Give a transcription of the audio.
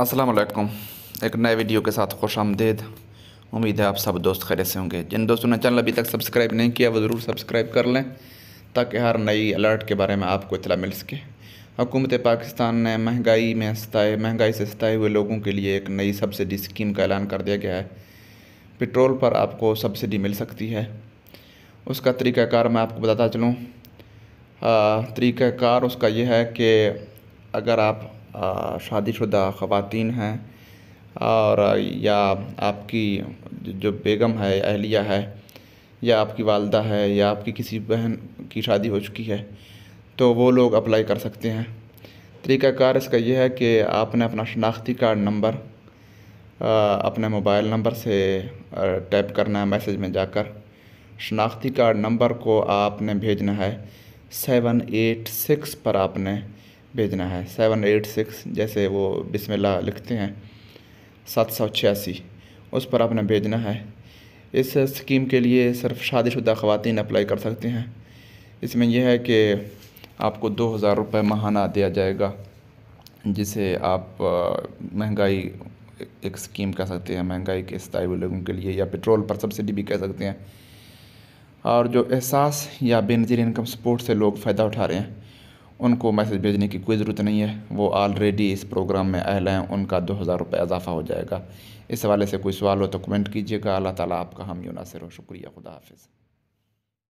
असलकम एक नए वीडियो के साथ खुश आमदेद उम्मीद है आप सब दोस्त खैर से होंगे जिन दोस्तों ने चैनल अभी तक सब्सक्राइब नहीं किया वो ज़रूर सब्सक्राइब कर लें ताकि हर नई अलर्ट के बारे में आपको इतला मिल सके हुकूमत पाकिस्तान ने महंगाई में सताए महंगाई से सताए हुए लोगों के लिए एक नई सब्सिडी स्कीम का ऐलान कर दिया गया है पेट्रोल पर आपको सब्सिडी मिल सकती है उसका तरीक़ाकार मैं आपको बताता चलूँ तरीक़ाकार उसका यह है कि अगर आप शादीशुदा ख़वातीन हैं और या आपकी जो बेगम है अहलिया है या आपकी वालदा है या आपकी किसी बहन की शादी हो चुकी है तो वो लोग अप्लाई कर सकते हैं तरीक़ाकार इसका यह है कि आपने अपना शनाख्ती कार्ड नंबर अपने मोबाइल नंबर से टाइप करना है मैसेज में जाकर शनाख्ती कार्ड नंबर को आपने भेजना है सेवन एट सिक्स पर आपने भेजना है सेवन एट सिक्स जैसे वो बिस्मिल्लाह लिखते हैं सात सौ छियासी उस पर आपने भेजना है इस स्कीम के लिए सिर्फ शादीशुदा ख़वान अप्लाई कर सकते हैं इसमें यह है कि आपको दो हज़ार रुपये माहाना दिया जाएगा जिसे आप महंगाई एक स्कीम कह सकते हैं महंगाई के स्थायी लोगों के लिए या पेट्रोल पर सब्सिडी भी कह सकते हैं और जो एहसास या बेनज़ीर इनकम सपोर्ट से लोग फ़ायदा उठा रहे हैं उनको मैसेज भेजने की कोई ज़रूरत नहीं है वो ऑलरेडी इस प्रोग्राम में अहल हैं उनका दो हज़ार रुपये इजाफ़ा हो जाएगा इस हवाले से कोई सवाल हो तो कमेंट कीजिएगा अल्लाह ताला आपका हम यूनासर हो शुक्रिया खुदा हाफिज़